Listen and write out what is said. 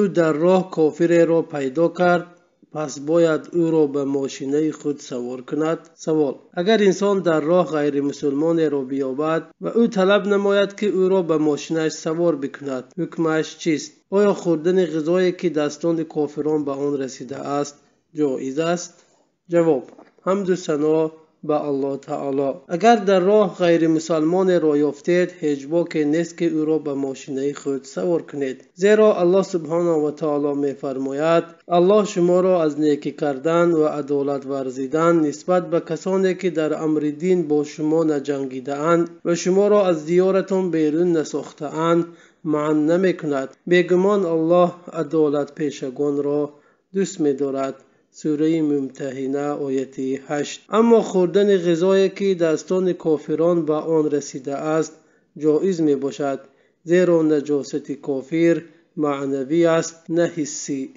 ӯ дар роҳ кофиреро пайдо кард пас бояд ӯро ба мошинаи худ савор кунад савол агар инсон дар роҳ ғайримусулмонеро биёбад ва ӯ талаб намояд ки ӯро ба мошинаш савор бикунад ҳукмаш чист оё хӯрдани ғизое ки дастони кофирон ба он расидааст ҷоиз аст ҷавоб ҳамду сано ба аллоҳ таъоло агар дар роҳ ғайримусалмонеро ёфтед ҳеҷ боке нест ки ӯро ба мошинаи худ савор кунед зеро аллоҳ субҳанаҳу ватаъоло мефармояд аллоҳ шуморо аз некӣ кардан ва адолат варзидан нисбат ба касоне ки дар амри дин бо шумо наҷангидаанд ва шуморо аз диёратон берун насохтаанд маънъ намекунад бегумон аллоҳ адолатпешагонро дӯст медорад سوره ممتحنه آیتی هشت اما خوردن غذایی که دستان کافران به آن رسیده است جایز می باشد زیرا نجاست کافر معنوی است نه حسی